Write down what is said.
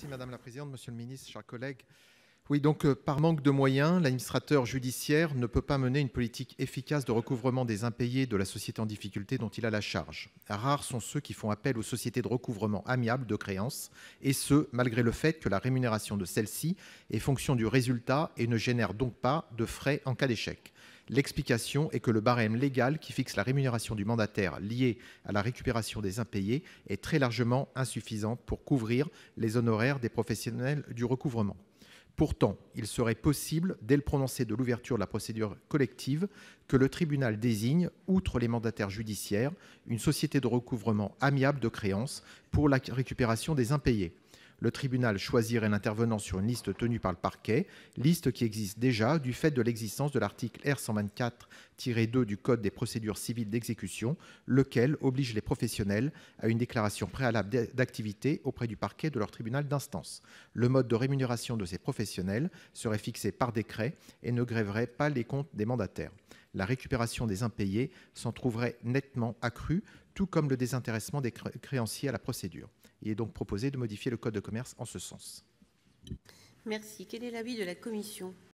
Merci Madame la Présidente, Monsieur le Ministre, chers collègues. Oui, donc euh, par manque de moyens, l'administrateur judiciaire ne peut pas mener une politique efficace de recouvrement des impayés de la société en difficulté dont il a la charge. Rares sont ceux qui font appel aux sociétés de recouvrement amiables de créances, et ce, malgré le fait que la rémunération de celle ci est fonction du résultat et ne génère donc pas de frais en cas d'échec. L'explication est que le barème légal qui fixe la rémunération du mandataire liée à la récupération des impayés est très largement insuffisant pour couvrir les honoraires des professionnels du recouvrement. Pourtant, il serait possible, dès le prononcé de l'ouverture de la procédure collective, que le tribunal désigne, outre les mandataires judiciaires, une société de recouvrement amiable de créances pour la récupération des impayés. Le tribunal choisirait l'intervenant sur une liste tenue par le parquet, liste qui existe déjà du fait de l'existence de l'article R124-2 du Code des procédures civiles d'exécution, lequel oblige les professionnels à une déclaration préalable d'activité auprès du parquet de leur tribunal d'instance. Le mode de rémunération de ces professionnels serait fixé par décret et ne grèverait pas les comptes des mandataires la récupération des impayés s'en trouverait nettement accrue, tout comme le désintéressement des créanciers à la procédure. Il est donc proposé de modifier le code de commerce en ce sens. Merci. Quel est l'avis de la commission